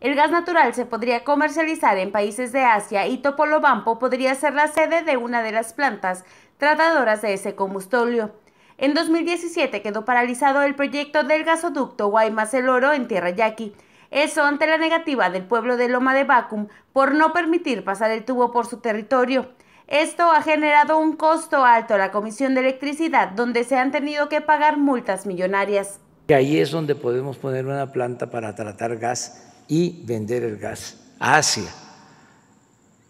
El gas natural se podría comercializar en países de Asia y Topolobampo podría ser la sede de una de las plantas tratadoras de ese combustorio. En 2017 quedó paralizado el proyecto del gasoducto Guaymas El Oro en Tierra Yaqui. Eso ante la negativa del pueblo de Loma de Bacum por no permitir pasar el tubo por su territorio. Esto ha generado un costo alto a la Comisión de Electricidad, donde se han tenido que pagar multas millonarias. Y Ahí es donde podemos poner una planta para tratar gas y vender el gas a Asia.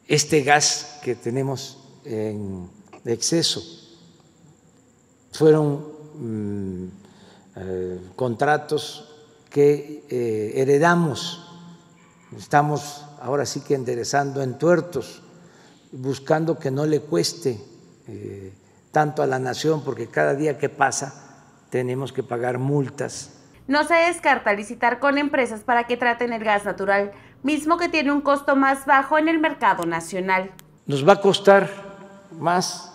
Este gas que tenemos en exceso fueron mm, eh, contratos que eh, heredamos. Estamos ahora sí que enderezando en tuertos, buscando que no le cueste eh, tanto a la nación, porque cada día que pasa tenemos que pagar multas no se descarta licitar con empresas para que traten el gas natural, mismo que tiene un costo más bajo en el mercado nacional. Nos va a costar más,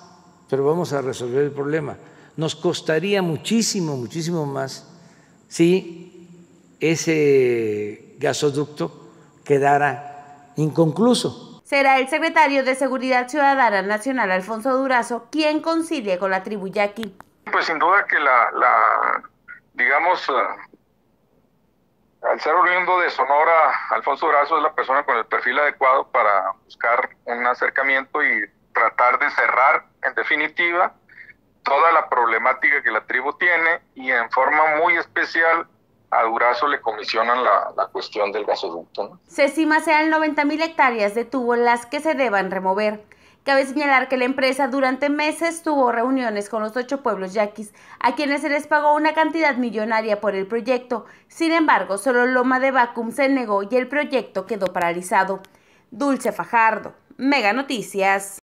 pero vamos a resolver el problema. Nos costaría muchísimo, muchísimo más si ese gasoducto quedara inconcluso. Será el secretario de Seguridad Ciudadana Nacional, Alfonso Durazo, quien concilie con la tribu Yaqui. Pues sin duda que la digamos, eh, al ser oriundo de Sonora, Alfonso Durazo es la persona con el perfil adecuado para buscar un acercamiento y tratar de cerrar en definitiva toda la problemática que la tribu tiene y en forma muy especial a Durazo le comisionan la, cuestión del gasoducto. Se estima sean 90 mil hectáreas de tubo las que se deban remover. Cabe señalar que la empresa durante meses tuvo reuniones con los ocho pueblos yaquis, a quienes se les pagó una cantidad millonaria por el proyecto. Sin embargo, solo Loma de Vacum se negó y el proyecto quedó paralizado. Dulce Fajardo, Mega Noticias.